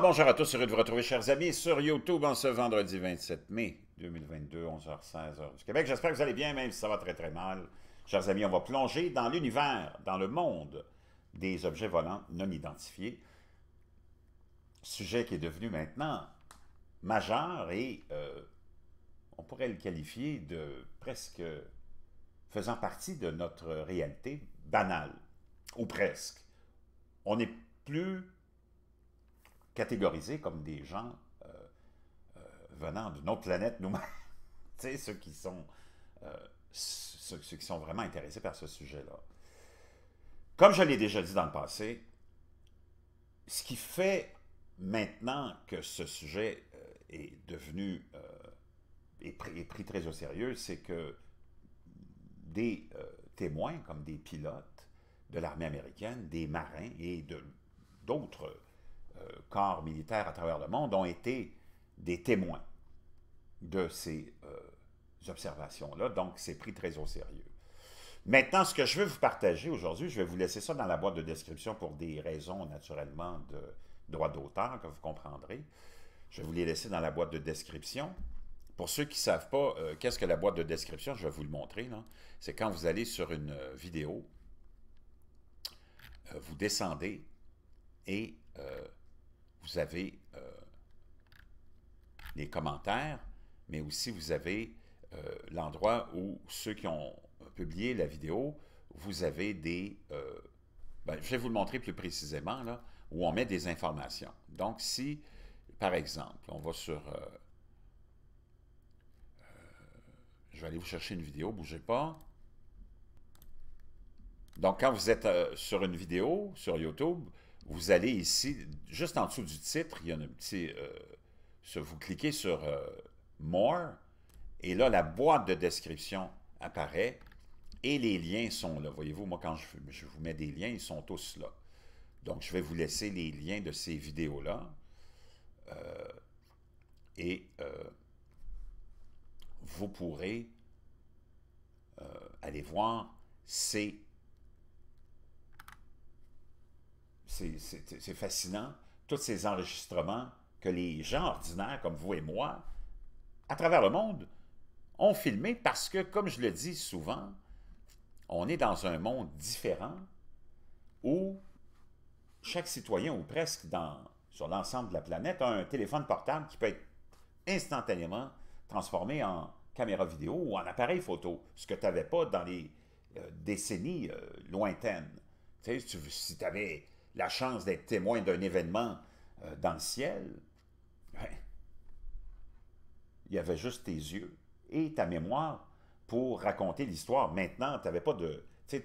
bonjour à tous, heureux de vous retrouver, chers amis, sur YouTube en ce vendredi 27 mai 2022, 11h16 du Québec. J'espère que vous allez bien, même si ça va très très mal. Chers amis, on va plonger dans l'univers, dans le monde des objets volants non identifiés. Sujet qui est devenu maintenant majeur et euh, on pourrait le qualifier de presque faisant partie de notre réalité banale, ou presque. On n'est plus catégorisés comme des gens euh, euh, venant d'une autre planète nous-mêmes. tu sais, ceux qui sont euh, ceux, qui sont vraiment intéressés par ce sujet-là. Comme je l'ai déjà dit dans le passé, ce qui fait maintenant que ce sujet est devenu est, pris, très au sérieux, c'est que des témoins comme des pilotes de l'armée américaine, des marins et d'autres euh, corps militaires à travers le monde ont été des témoins de ces euh, observations-là, donc c'est pris très au sérieux. Maintenant, ce que je veux vous partager aujourd'hui, je vais vous laisser ça dans la boîte de description pour des raisons naturellement de droit d'auteur, que vous comprendrez. Je vais vous les laisser dans la boîte de description. Pour ceux qui ne savent pas euh, qu'est-ce que la boîte de description, je vais vous le montrer. C'est quand vous allez sur une vidéo, vous descendez et vous avez euh, les commentaires, mais aussi vous avez euh, l'endroit où ceux qui ont publié la vidéo, vous avez des... Euh, ben, je vais vous le montrer plus précisément, là, où on met des informations. Donc, si, par exemple, on va sur... je vais aller vous chercher une vidéo, bougez pas. Donc, quand vous êtes sur une vidéo, sur YouTube, vous allez ici, juste en dessous du titre, il y a un petit... Euh, vous cliquez sur euh, More », et là, la boîte de description apparaît, et les liens sont là. Voyez-vous, moi, quand je, vous mets des liens, ils sont tous là. Donc, je vais vous laisser les liens de ces vidéos-là. Euh, et vous pourrez aller voir ces c'est fascinant, tous ces enregistrements que les gens ordinaires comme vous et moi, à travers le monde, ont filmé parce que, comme je le dis souvent, on est dans un monde différent où chaque citoyen ou presque dans, sur l'ensemble de la planète a un téléphone portable qui peut être instantanément transformé en caméra vidéo ou en appareil photo, ce que tu n'avais pas dans les euh, décennies euh, lointaines. Tu sais, si tu avais la chance d'être témoin d'un événement euh, dans le ciel, il y avait juste tes yeux et ta mémoire pour raconter l'histoire. Maintenant, tu n'avais pas de... Tu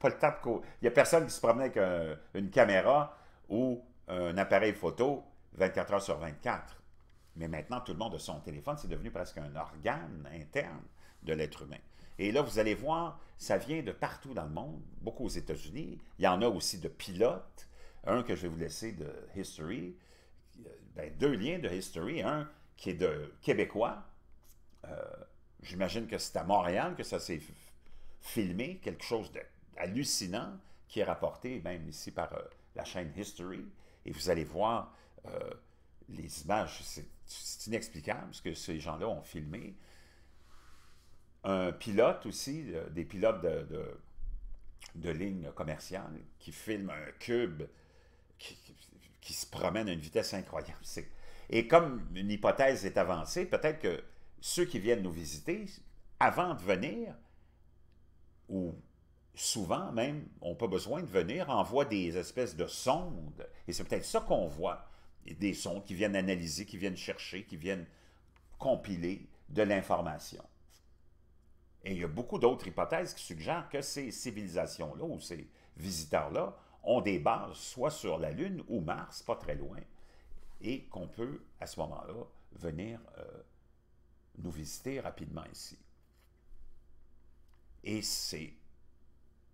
pas le temps Il n'y a personne qui se promenait avec une caméra ou un appareil photo 24 heures sur 24. Mais maintenant, tout le monde a son téléphone. C'est devenu presque un organe interne de l'être humain. Et là, vous allez voir, ça vient de partout dans le monde, beaucoup aux États-Unis. Il y en a aussi de pilotes. Un que je vais vous laisser de History. Euh, ben, deux liens de History. Un qui est de Québécois. Euh, j'imagine que c'est à Montréal que ça s'est filmé. Quelque chose d'hallucinant qui est rapporté même ici par euh, la chaîne History. Et vous allez voir les images. C'est inexplicable ce que ces gens-là ont filmé un pilote aussi, euh, des pilotes de, de, commerciales, qui filment un cube qui, qui se promène à une vitesse incroyable. Et comme une hypothèse est avancée, peut-être que ceux qui viennent nous visiter, avant de venir, ou souvent même, n'ont pas besoin de venir, envoient des espèces de sondes. Et c'est peut-être ça qu'on voit, des sondes qui viennent analyser, qui viennent chercher, qui viennent compiler de l'information. Et il y a beaucoup d'autres hypothèses qui suggèrent que ces civilisations-là ou ces visiteurs-là ont des bases soit sur la Lune ou Mars, pas très loin, et qu'on peut, à ce moment-là, venir euh, nous visiter rapidement ici. Et ces,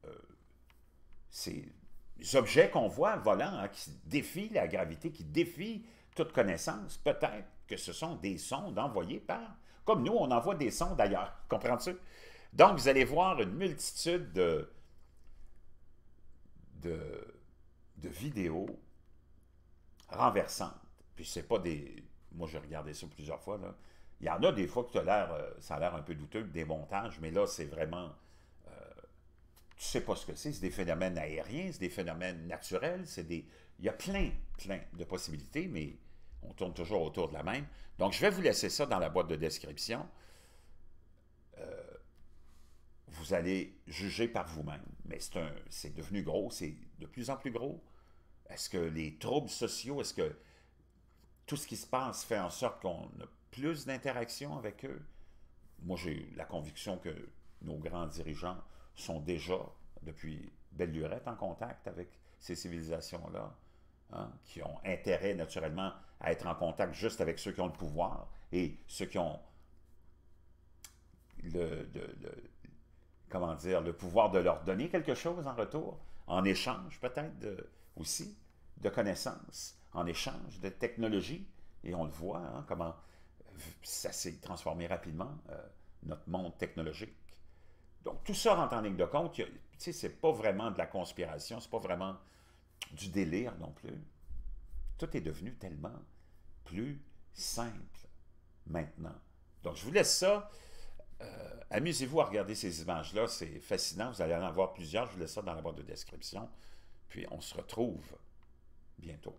euh, ces objets qu'on voit volant, hein, qui défient la gravité, qui défient toute connaissance, peut-être que ce sont des sondes envoyées par comme nous, on envoie des sons d'ailleurs. Comprends-tu? Donc, vous allez voir une multitude de, de, vidéos renversantes. Puis, c'est pas des. Moi, j'ai regardé ça plusieurs fois. Il y en a des fois que l'air, euh, ça a l'air un peu douteux, des montages, mais là, c'est vraiment. Euh, tu sais pas ce que c'est. C'est des phénomènes aériens, c'est des phénomènes naturels, c'est des. Il y a plein, plein de possibilités, mais on tourne toujours autour de la même. Donc, je vais vous laisser ça dans la boîte de description. Euh, vous allez juger par vous-même. Mais c'est devenu gros, c'est de plus en plus gros. Est-ce que les troubles sociaux, est-ce que tout ce qui se passe fait en sorte qu'on a plus d'interaction avec eux? Moi, j'ai la conviction que nos grands dirigeants sont déjà, depuis belle lurette, en contact avec ces civilisations-là. Hein, qui ont intérêt naturellement à être en contact juste avec ceux qui ont le pouvoir et ceux qui ont le, comment dire, le pouvoir de leur donner quelque chose en retour, en échange peut-être aussi de connaissances, en échange de technologies. Et on le voit, hein, comment ça s'est transformé rapidement, euh, notre monde technologique. Donc tout ça rentre en ligne de compte. Tu sais, c'est pas vraiment de la conspiration, c'est pas vraiment du délire non plus. Tout est devenu tellement plus simple maintenant. Donc, je vous laisse ça. Euh, amusez-vous à regarder ces images-là. C'est fascinant. Vous allez en avoir plusieurs. Je vous laisse ça dans la boîte de description. Puis, on se retrouve bientôt.